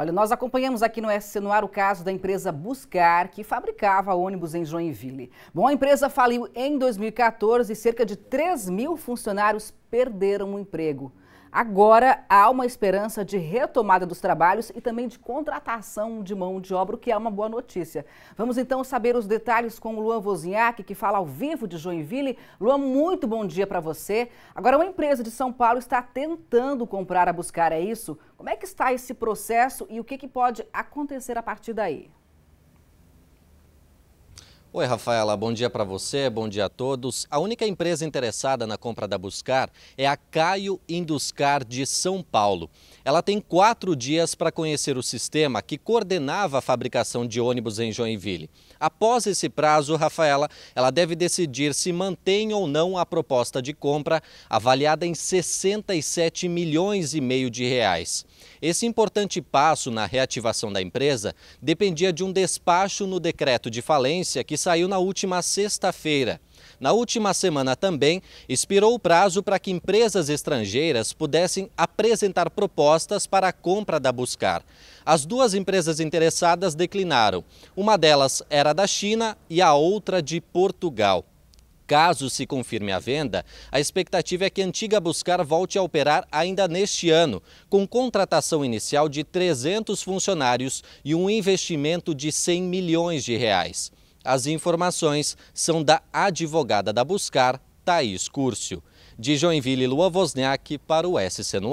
Olha, nós acompanhamos aqui no SC no ar o caso da empresa Buscar, que fabricava ônibus em Joinville. Bom, a empresa faliu em 2014 e cerca de 3 mil funcionários perderam o emprego. Agora há uma esperança de retomada dos trabalhos e também de contratação de mão de obra, o que é uma boa notícia. Vamos então saber os detalhes com o Luan Wozniak, que fala ao vivo de Joinville. Luan, muito bom dia para você. Agora, uma empresa de São Paulo está tentando comprar a Buscar, é isso? Como é que está esse processo e o que, que pode acontecer a partir daí? Oi, Rafaela, bom dia para você, bom dia a todos. A única empresa interessada na compra da Buscar é a Caio Induscar de São Paulo. Ela tem quatro dias para conhecer o sistema que coordenava a fabricação de ônibus em Joinville. Após esse prazo, Rafaela, ela deve decidir se mantém ou não a proposta de compra, avaliada em 67 milhões e meio de reais. Esse importante passo na reativação da empresa dependia de um despacho no decreto de falência que saiu na última sexta-feira. Na última semana também, expirou o prazo para que empresas estrangeiras pudessem apresentar propostas para a compra da Buscar. As duas empresas interessadas declinaram. Uma delas era da China e a outra de Portugal. Caso se confirme a venda, a expectativa é que a antiga Buscar volte a operar ainda neste ano, com contratação inicial de 300 funcionários e um investimento de 100 milhões de reais. As informações são da advogada da Buscar, Thaís Cúrcio. De Joinville, Lua Vosniak para o SC no